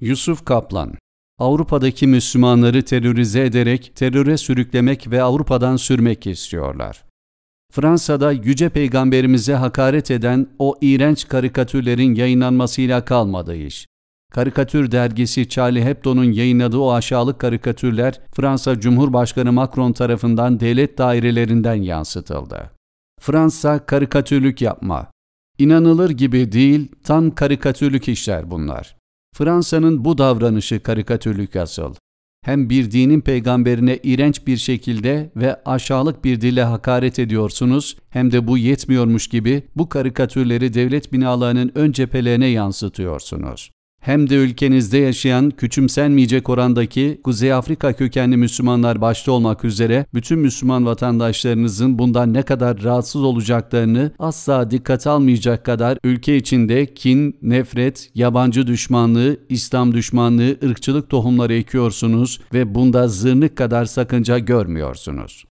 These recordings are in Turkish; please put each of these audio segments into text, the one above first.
Yusuf Kaplan Avrupa'daki Müslümanları terörize ederek teröre sürüklemek ve Avrupa'dan sürmek istiyorlar. Fransa'da Yüce Peygamberimize hakaret eden o iğrenç karikatürlerin yayınlanmasıyla kalmadı iş. Karikatür dergisi Charlie Hebdo'nun yayınladığı o aşağılık karikatürler Fransa Cumhurbaşkanı Macron tarafından devlet dairelerinden yansıtıldı. Fransa karikatürlük yapma. İnanılır gibi değil, tam karikatürlük işler bunlar. Fransa'nın bu davranışı karikatürlük asıl. Hem bir dinin peygamberine iğrenç bir şekilde ve aşağılık bir dille hakaret ediyorsunuz hem de bu yetmiyormuş gibi bu karikatürleri devlet binalarının ön cephelerine yansıtıyorsunuz hem de ülkenizde yaşayan küçümsenmeyecek orandaki Kuzey Afrika kökenli Müslümanlar başta olmak üzere bütün Müslüman vatandaşlarınızın bundan ne kadar rahatsız olacaklarını asla dikkat almayacak kadar ülke içinde kin, nefret, yabancı düşmanlığı, İslam düşmanlığı, ırkçılık tohumları ekiyorsunuz ve bunda zırnık kadar sakınca görmüyorsunuz.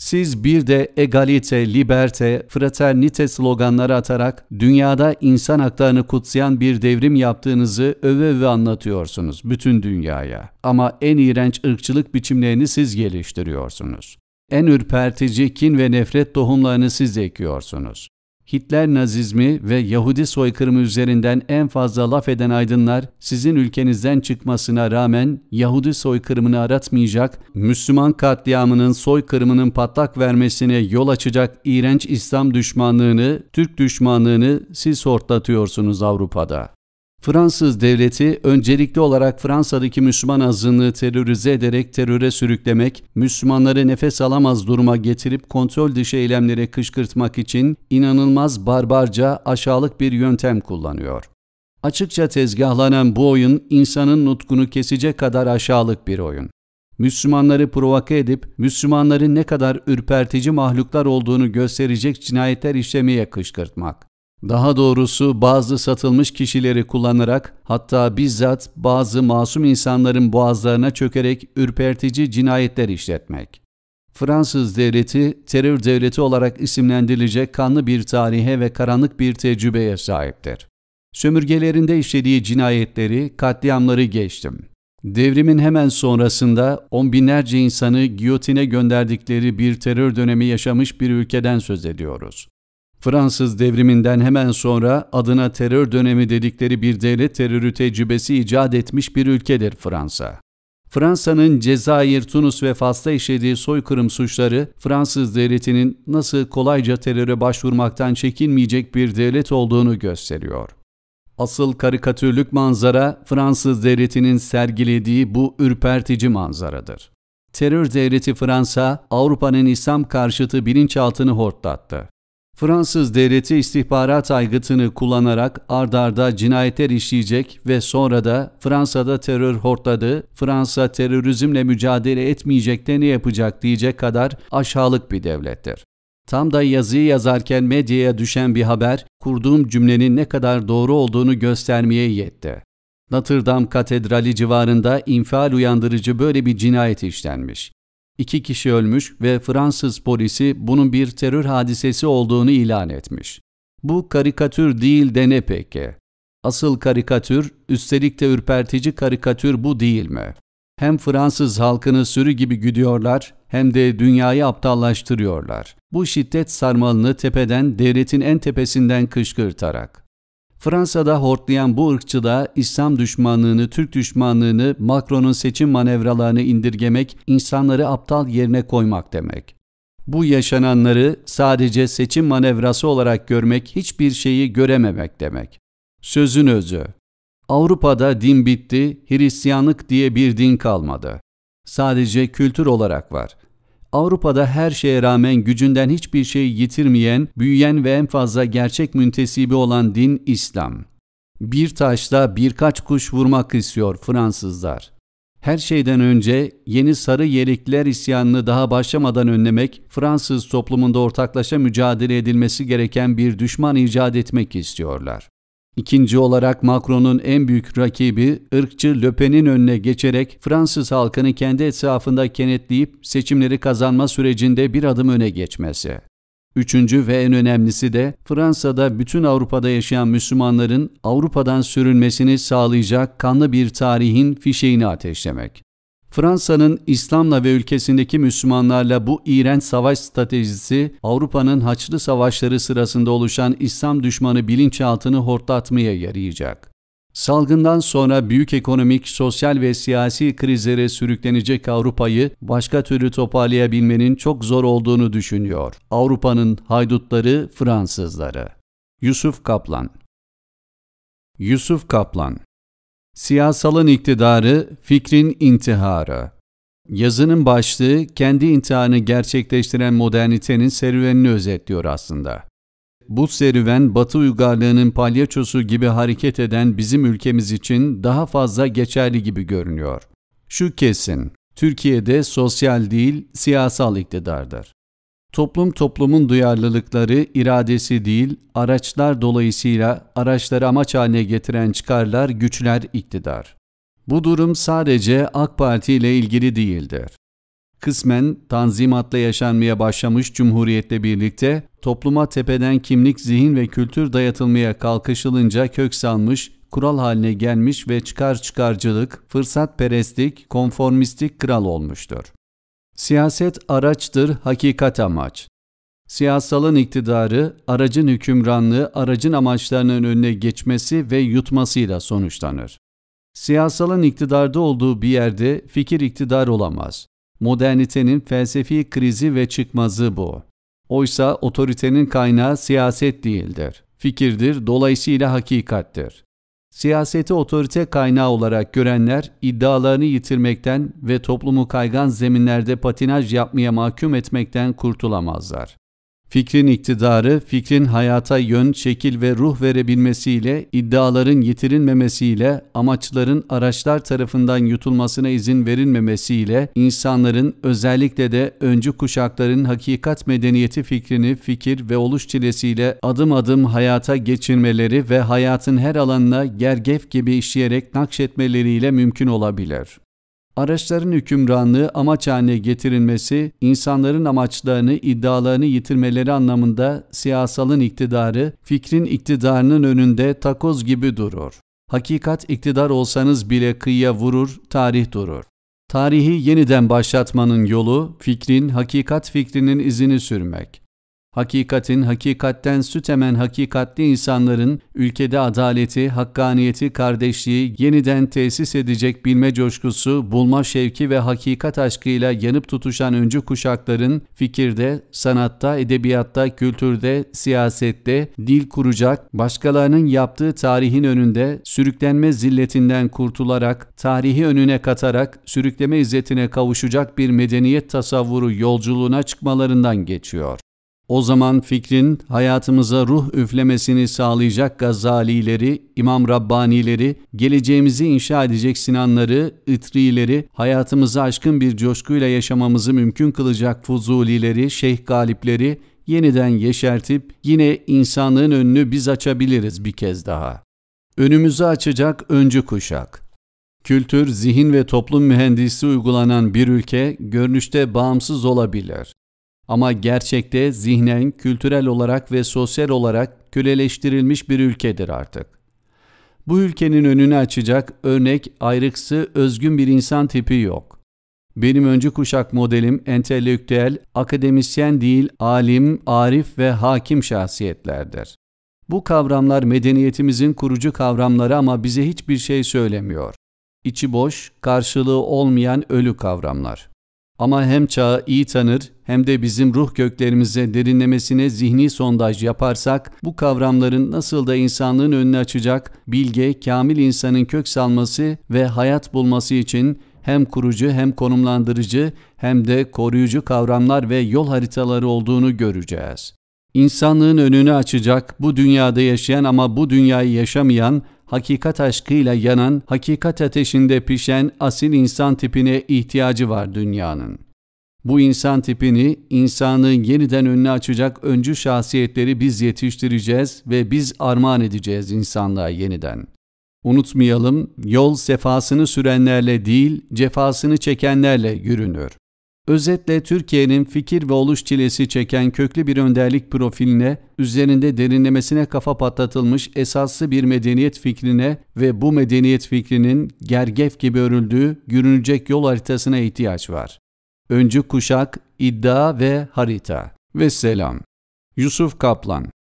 Siz bir de egalite, liberte, fraternite sloganları atarak dünyada insan haklarını kutsayan bir devrim yaptığınızı öve öve anlatıyorsunuz bütün dünyaya. Ama en iğrenç ırkçılık biçimlerini siz geliştiriyorsunuz. En ürpertici kin ve nefret tohumlarını siz ekiyorsunuz. Hitler nazizmi ve Yahudi soykırımı üzerinden en fazla laf eden aydınlar sizin ülkenizden çıkmasına rağmen Yahudi soykırımını aratmayacak, Müslüman katliamının soykırımının patlak vermesine yol açacak iğrenç İslam düşmanlığını, Türk düşmanlığını siz hortlatıyorsunuz Avrupa'da. Fransız devleti öncelikli olarak Fransa'daki Müslüman azınlığı terörize ederek teröre sürüklemek, Müslümanları nefes alamaz duruma getirip kontrol dışı eylemlere kışkırtmak için inanılmaz barbarca aşağılık bir yöntem kullanıyor. Açıkça tezgahlanan bu oyun insanın nutkunu kesecek kadar aşağılık bir oyun. Müslümanları provoke edip Müslümanların ne kadar ürpertici mahluklar olduğunu gösterecek cinayetler işlemeye kışkırtmak. Daha doğrusu bazı satılmış kişileri kullanarak hatta bizzat bazı masum insanların boğazlarına çökerek ürpertici cinayetler işletmek. Fransız devleti terör devleti olarak isimlendirilecek kanlı bir tarihe ve karanlık bir tecrübeye sahiptir. Sömürgelerinde işlediği cinayetleri, katliamları geçtim. Devrimin hemen sonrasında on binlerce insanı giyotine gönderdikleri bir terör dönemi yaşamış bir ülkeden söz ediyoruz. Fransız devriminden hemen sonra adına terör dönemi dedikleri bir devlet terörü tecrübesi icat etmiş bir ülkedir Fransa. Fransa'nın Cezayir, Tunus ve Fas'ta işlediği soykırım suçları Fransız devletinin nasıl kolayca teröre başvurmaktan çekinmeyecek bir devlet olduğunu gösteriyor. Asıl karikatürlük manzara Fransız devletinin sergilediği bu ürpertici manzaradır. Terör devleti Fransa, Avrupa'nın İslam karşıtı bilinçaltını hortlattı. Fransız devleti istihbarat aygıtını kullanarak ardarda cinayetler işleyecek ve sonra da Fransa'da terör hortladı, Fransa terörizmle mücadele etmeyecek de ne yapacak diyecek kadar aşağılık bir devlettir. Tam da yazıyı yazarken medyaya düşen bir haber, kurduğum cümlenin ne kadar doğru olduğunu göstermeye yetti. Notre Dame Katedrali civarında infial uyandırıcı böyle bir cinayet işlenmiş. İki kişi ölmüş ve Fransız polisi bunun bir terör hadisesi olduğunu ilan etmiş. Bu karikatür değil de ne peki? Asıl karikatür, üstelik de ürpertici karikatür bu değil mi? Hem Fransız halkını sürü gibi güdüyorlar hem de dünyayı aptallaştırıyorlar. Bu şiddet sarmalını tepeden, devletin en tepesinden kışkırtarak. Fransa'da hortlayan bu ırkçıda İslam düşmanlığını, Türk düşmanlığını, Macron'un seçim manevralarını indirgemek, insanları aptal yerine koymak demek. Bu yaşananları sadece seçim manevrası olarak görmek hiçbir şeyi görememek demek. Sözün özü. Avrupa'da din bitti, Hristiyanlık diye bir din kalmadı. Sadece kültür olarak var. Avrupa'da her şeye rağmen gücünden hiçbir şey yitirmeyen, büyüyen ve en fazla gerçek müntesibi olan din İslam. Bir taşla birkaç kuş vurmak istiyor Fransızlar. Her şeyden önce yeni sarı yelikler isyanını daha başlamadan önlemek, Fransız toplumunda ortaklaşa mücadele edilmesi gereken bir düşman icat etmek istiyorlar. İkinci olarak Macron'un en büyük rakibi ırkçı Löpen'in önüne geçerek Fransız halkını kendi etrafında kenetleyip seçimleri kazanma sürecinde bir adım öne geçmesi. Üçüncü ve en önemlisi de Fransa'da bütün Avrupa'da yaşayan Müslümanların Avrupa'dan sürülmesini sağlayacak kanlı bir tarihin fişeğini ateşlemek. Fransa'nın İslam'la ve ülkesindeki Müslümanlarla bu iğrenç savaş stratejisi Avrupa'nın Haçlı Savaşları sırasında oluşan İslam düşmanı bilinçaltını hortlatmaya yarayacak. Salgından sonra büyük ekonomik, sosyal ve siyasi krizlere sürüklenecek Avrupa'yı başka türlü toparlayabilmenin çok zor olduğunu düşünüyor. Avrupa'nın haydutları Fransızları. Yusuf Kaplan Yusuf Kaplan Siyasalın iktidarı, fikrin intiharı. Yazının başlığı kendi intiharını gerçekleştiren modernitenin serüvenini özetliyor aslında. Bu serüven Batı uygarlığının palyaçosu gibi hareket eden bizim ülkemiz için daha fazla geçerli gibi görünüyor. Şu kesin, Türkiye'de sosyal değil siyasal iktidardır. Toplum toplumun duyarlılıkları, iradesi değil, araçlar dolayısıyla araçları amaç haline getiren çıkarlar, güçler, iktidar. Bu durum sadece AK Parti ile ilgili değildir. Kısmen tanzimatla yaşanmaya başlamış cumhuriyetle birlikte topluma tepeden kimlik, zihin ve kültür dayatılmaya kalkışılınca kök salmış, kural haline gelmiş ve çıkar çıkarcılık, fırsat perestlik, konformistlik kral olmuştur. Siyaset araçtır, hakikat amaç. Siyasalın iktidarı, aracın hükümranlığı, aracın amaçlarının önüne geçmesi ve yutmasıyla sonuçlanır. Siyasalın iktidarda olduğu bir yerde fikir iktidar olamaz. Modernitenin felsefi krizi ve çıkmazı bu. Oysa otoritenin kaynağı siyaset değildir. Fikirdir, dolayısıyla hakikattir. Siyaseti otorite kaynağı olarak görenler iddialarını yitirmekten ve toplumu kaygan zeminlerde patinaj yapmaya mahkum etmekten kurtulamazlar. Fikrin iktidarı, fikrin hayata yön, şekil ve ruh verebilmesiyle, iddiaların yitirilmemesiyle, amaçların araçlar tarafından yutulmasına izin verilmemesiyle, insanların özellikle de öncü kuşakların hakikat medeniyeti fikrini fikir ve oluş çilesiyle adım adım hayata geçirmeleri ve hayatın her alanına gergef gibi işleyerek nakşetmeleriyle mümkün olabilir. Araçların hükümranlığı amaç haline getirilmesi, insanların amaçlarını, iddialarını yitirmeleri anlamında siyasalın iktidarı, fikrin iktidarının önünde takoz gibi durur. Hakikat iktidar olsanız bile kıyıya vurur, tarih durur. Tarihi yeniden başlatmanın yolu, fikrin, hakikat fikrinin izini sürmek. Hakikatin, hakikatten süt emen hakikatli insanların ülkede adaleti, hakkaniyeti, kardeşliği yeniden tesis edecek bilme coşkusu, bulma şevki ve hakikat aşkıyla yanıp tutuşan öncü kuşakların fikirde, sanatta, edebiyatta, kültürde, siyasette dil kuracak, başkalarının yaptığı tarihin önünde sürüklenme zilletinden kurtularak, tarihi önüne katarak sürükleme izzetine kavuşacak bir medeniyet tasavvuru yolculuğuna çıkmalarından geçiyor. O zaman fikrin hayatımıza ruh üflemesini sağlayacak Gazalileri, İmam Rabbanileri, geleceğimizi inşa edecek Sinanları, Itrileri, hayatımızı aşkın bir coşkuyla yaşamamızı mümkün kılacak Fuzulileri, Şeyh Galipleri yeniden yeşertip yine insanlığın önünü biz açabiliriz bir kez daha. Önümüzü açacak öncü kuşak. Kültür, zihin ve toplum mühendisi uygulanan bir ülke görünüşte bağımsız olabilir. Ama gerçekte zihnen, kültürel olarak ve sosyal olarak köleleştirilmiş bir ülkedir artık. Bu ülkenin önünü açacak örnek ayrıksı özgün bir insan tipi yok. Benim öncü kuşak modelim entelektüel, akademisyen değil, alim, arif ve hakim şahsiyetlerdir. Bu kavramlar medeniyetimizin kurucu kavramları ama bize hiçbir şey söylemiyor. İçi boş, karşılığı olmayan ölü kavramlar. Ama hem çağı iyi tanır hem de bizim ruh köklerimize derinlemesine zihni sondaj yaparsak bu kavramların nasıl da insanlığın önünü açacak bilge, kamil insanın kök salması ve hayat bulması için hem kurucu hem konumlandırıcı hem de koruyucu kavramlar ve yol haritaları olduğunu göreceğiz. İnsanlığın önünü açacak bu dünyada yaşayan ama bu dünyayı yaşamayan hakikat aşkıyla yanan, hakikat ateşinde pişen asil insan tipine ihtiyacı var dünyanın. Bu insan tipini, insanı yeniden önüne açacak öncü şahsiyetleri biz yetiştireceğiz ve biz armağan edeceğiz insanlığa yeniden. Unutmayalım, yol sefasını sürenlerle değil, cefasını çekenlerle yürünür. Özetle Türkiye'nin fikir ve oluş çilesi çeken köklü bir önderlik profiline, üzerinde derinlemesine kafa patlatılmış esaslı bir medeniyet fikrine ve bu medeniyet fikrinin gergef gibi örüldüğü görünecek yol haritasına ihtiyaç var. Öncü kuşak, iddia ve harita. Ve selam. Yusuf Kaplan